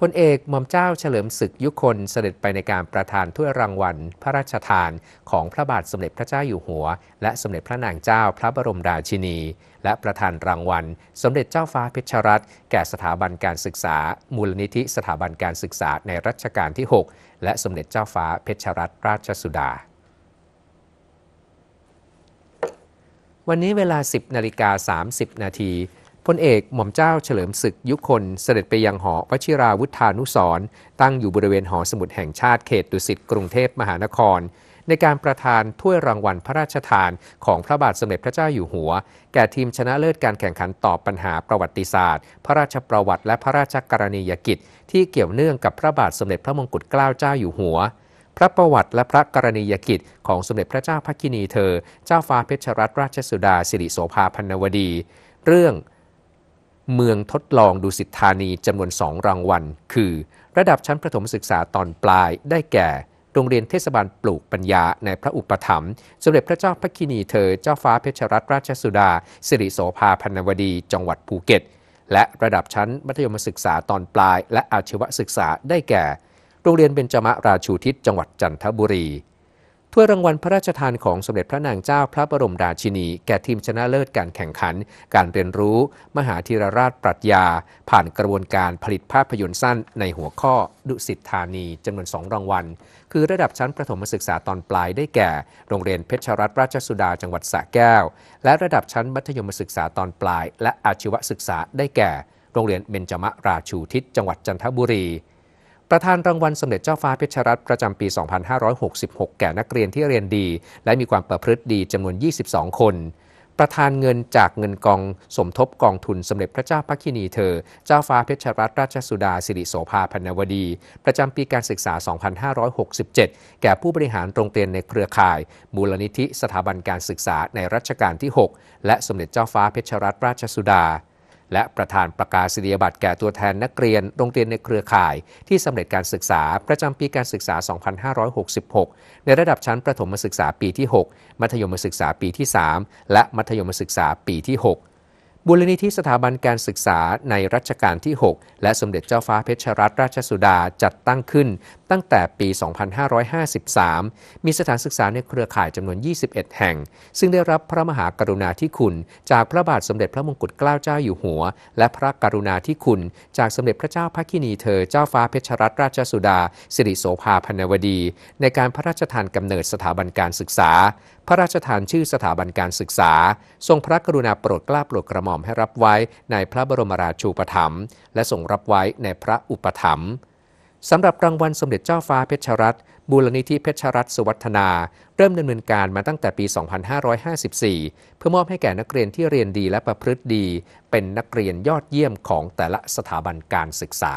พลเอกหม่อมเจ้าเฉลิมศึกยุคนเสด็จไปในการประทานถ้วยรางวัล พระราชทาน ของพระบาทสมเด็จพระเจ้าอยู่หัว และสมเด็จพระนางเจ้าพระบรมราชินี และประทานรางวัล สมเด็จเจ้าฟ้าเพชรรัตน์แก่สถาบันการศึกษา มูลนิธิสถาบันการศึกษาในรัชกาลที่ 6 และสมเด็จเจ้าฟ้าเพชรรัตนราชสุดา วันนี้เวลา 10นาฬิกา30นาทีพลเอกหม่อมเจ้าเฉลิมศึกยุคนเสด็จไปยังหอวชิราวุฒานุสรตั้งอยู่บริเวณหอสมุดแห่งชาติเขตดุสิตกรุงเทพมหานคร ในการประทานถ้วยรางวัลพระราชทานของพระบาทสมเด็จพระเจ้าอยู่หัว แก่ทีมชนะเลิศการแข่งขันตอบปัญหาประวัติศาสตร์ พระราชประวัติและพระราชกรณียกิจ ที่เกี่ยวเนื่องกับพระบาทสมเด็จพระมงกุฎเกล้าเจ้าอยู่หัว พระประวัติและพระกรณียกิจของสมเด็จพระเจ้าพักินีเธอ เจ้าฟ้าเพชรรัตนราชสุดาสิริโสภาพันวดี เรื่องเมืองทดลองดูสิทธานีจำนวน 2 รางวัล คือ ระดับชั้นประถมศึกษาตอนปลายได้แก่ โรงเรียนเทศบาลปลูกปัญญาในพระอุปถัมภ์สมเด็จพระเจ้าพระคินีเธอเจ้าฟ้าเพชรรัตนราชสุดา สิริโสภาพันวดี จังหวัดภูเก็ต และระดับชั้นมัธยมศึกษาตอนปลาย และอาชีวศึกษาได้แก่โรงเรียนเบญจมราชูทิศจังหวัดจันทบุรีถ้วยรางวัลพระราชทานของสมเด็จพระนางเจ้า พระบรมราชินี แก่ทีมชนะเลิศการแข่งขัน การเรียนรู้ มหาธีรราชปรัชญา ผ่านกระบวนการผลิตภาพยนตร์สั้นในหัวข้อ ดุสิตธานี จำนวนสองรางวัล คือระดับชั้นประถมศึกษาตอนปลายได้แก่ โรงเรียนเพชรรัตนราชสุดาจังหวัดสระแก้ว และระดับชั้นมัธยมศึกษาตอนปลาย และอาชีวศึกษาได้แก่ โรงเรียนเบญจมราชูทิศจังหวัดจันทบุรีประธานรางวัลสมเด็จเจ้าฟ้าเพชรรัตน์ประจำปี 2566 แก่นักเรียนที่เรียนดี และมีความประพฤติดี จำนวน 22 คน ประธานเงินจากเงินกองสมทบกองทุนสมเด็จพระเจ้าพักินีเธอ เจ้าฟ้าเพชรรัตนราชสุดาสิริโสภาพรรณวดี ประจำปีการศึกษา 2567 แก่ผู้บริหารโรงเรียนในเครือข่าย มูลนิธิสถาบันการศึกษาในรัชกาลที่ 6 และสมเด็จเจ้าฟ้าเพชรรัตนราชสุดาและประธานประกาศนียบัตรแก่ตัวแทนนักเรียนโรงเรียนในเครือข่าย ที่สำเร็จการศึกษาประจำปีการศึกษา 2566 ในระดับชั้นประถมศึกษาปีที่ 6 มัธยมศึกษาปีที่ 3 และมัธยมศึกษาปีที่ 6บุรนิธิสถาบันการศึกษาในรัชกาลที่ 6 และสมเด็จเจ้าฟ้าเพชรรัตนราชสุดาจัดตั้งขึ้น ตั้งแต่ปี 2553 มีสถานศึกษาในเครือข่ายจำนวน 21 แห่ง ซึ่งได้รับพระมหากรุณาธิคุณ จากพระบาทสมเด็จพระมงกุฎเกล้าเจ้าอยู่หัว และพระกรุณาธิคุณ จากสมเด็จพระเจ้าพระกินีเธอเจ้าฟ้าเพชรรัตนราชสุดาสิริโสภาพนวดี ในการพระราชทานกำเนิดสถาบันการศึกษาพระราชทานชื่อสถาบันการศึกษา ทรงพระกรุณาโปรดเกล้าโปรดกระหม่อมให้รับไว้ในพระบรมราชูปถัมภ์และทรงรับไว้ในพระอุปถัมภ์สำหรับรางวัลสมเด็จเจ้าฟ้าเพชรรัตน์บูรณิธิเพชรรัตน์สุวัฒนา เริ่มดำเนินการมาตั้งแต่ปี 2554 เพื่อมอบให้แก่นักเรียนที่เรียนดีและประพฤติดี เป็นนักเรียนยอดเยี่ยมของแต่ละสถาบันการศึกษา